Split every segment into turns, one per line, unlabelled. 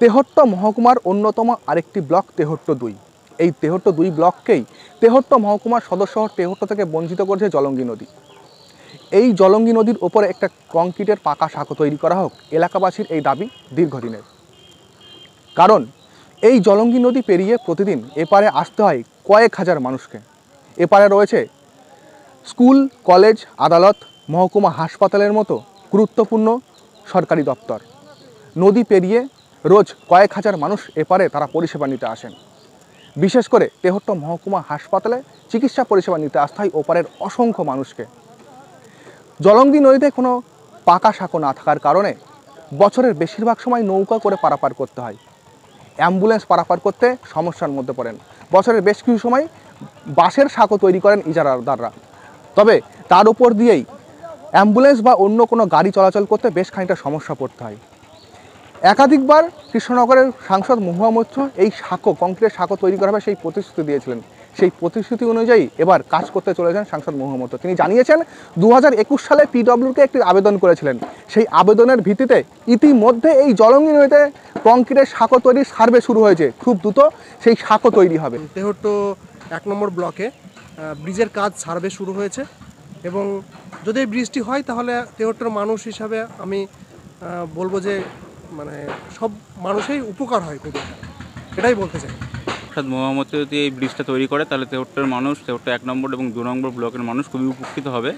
তেহট্ট মহকুমার অন্যতম আরেকটি ব্লক তেহট্ট দুই এই তেহট্ট দুই ব্লককেই তেহট্ট মহকুমার সদস্য শহর তেহট্ট থেকে বঞ্চিত করেছে জলঙ্গি নদী এই জলঙ্গি নদীর ওপরে একটা কংক্রিটের পাকা সাঁকো তৈরি করা হোক এলাকাবাসীর এই দাবি দীর্ঘদিনের কারণ এই জলঙ্গি নদী পেরিয়ে প্রতিদিন এপারে আসতে হয় কয়েক হাজার মানুষকে এপারে রয়েছে স্কুল কলেজ আদালত মহকুমা হাসপাতালের মতো গুরুত্বপূর্ণ সরকারি দপ্তর নদী পেরিয়ে রোজ কয়েক হাজার মানুষ এপারে তারা পরিষেবা নিতে আসেন বিশেষ করে তেহট্ট মহকুমা হাসপাতালে চিকিৎসা পরিষেবা নিতে আসতে হয় ওপারের অসংখ্য মানুষকে জলঙ্গি নদীতে কোনো পাকা শাঁকো না থাকার কারণে বছরের বেশিরভাগ সময় নৌকা করে পারাপার করতে হয় অ্যাম্বুলেন্স পারাপার করতে সমস্যার মধ্যে পড়েন বছরের বেশ কিছু সময় বাসের শাঁকো তৈরি করেন ইজারাদাররা তবে তার উপর দিয়েই অ্যাম্বুলেন্স বা অন্য কোনো গাড়ি চলাচল করতে বেশ খানিকটা সমস্যা পড়তে হয় একাধিকবার কৃষ্ণনগরের সাংসদ মহুয়া মৈত্র এই সাঁকো কংক্রিটের সাঁকো তৈরি করা হবে সেই প্রতিশ্রুতি দিয়েছিলেন সেই প্রতিশ্রুতি অনুযায়ী এবার কাজ করতে চলেছেন সাংসদ মহুয়া তিনি জানিয়েছেন দু সালে পিডব্লিউকে একটি আবেদন করেছিলেন সেই আবেদনের ভিত্তিতে ইতিমধ্যে এই জলঙ্গি নদীতে কংক্রিটের সাঁকো তৈরির সার্ভে শুরু হয়েছে খুব দ্রুত সেই
সাঁকো তৈরি হবে দেহট্ট এক নম্বর ব্লকে ব্রিজের কাজ সার্ভে শুরু হয়েছে এবং যদি বৃষ্টি হয় তাহলে তেহট্টর মানুষ হিসাবে আমি বলবো যে মানে সব মানুষেই উপকার হয় খুব এটাই বলতে চাই
অর্থাৎ মহামতি যদি এই ব্রিজটা তৈরি করে তাহলে তেহট্টের মানুষ তেহট্ট এক নম্বর এবং দু নম্বর ব্লকের মানুষ খুবই উপকৃত হবে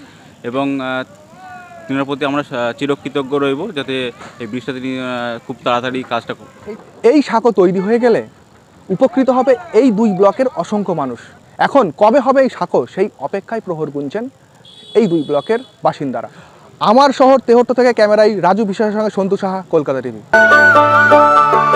এবং তিনার প্রতি আমরা চিরকৃতজ্ঞ রইব যাতে এই ব্রিজটা তিনি খুব তাড়াতাড়ি কাজটা
এই সাঁকো তৈরি হয়ে গেলে উপকৃত হবে এই দুই ব্লকের অসংখ্য মানুষ এখন কবে হবে এই সাঁকো সেই অপেক্ষায় প্রহর গুনছেন এই দুই ব্লকের বাসিন্দারা আমার শহর তেহট্ট থেকে ক্যামেরায় রাজু বিশ্বাসের সঙ্গে সন্তু সাহা কলকাতা টিভি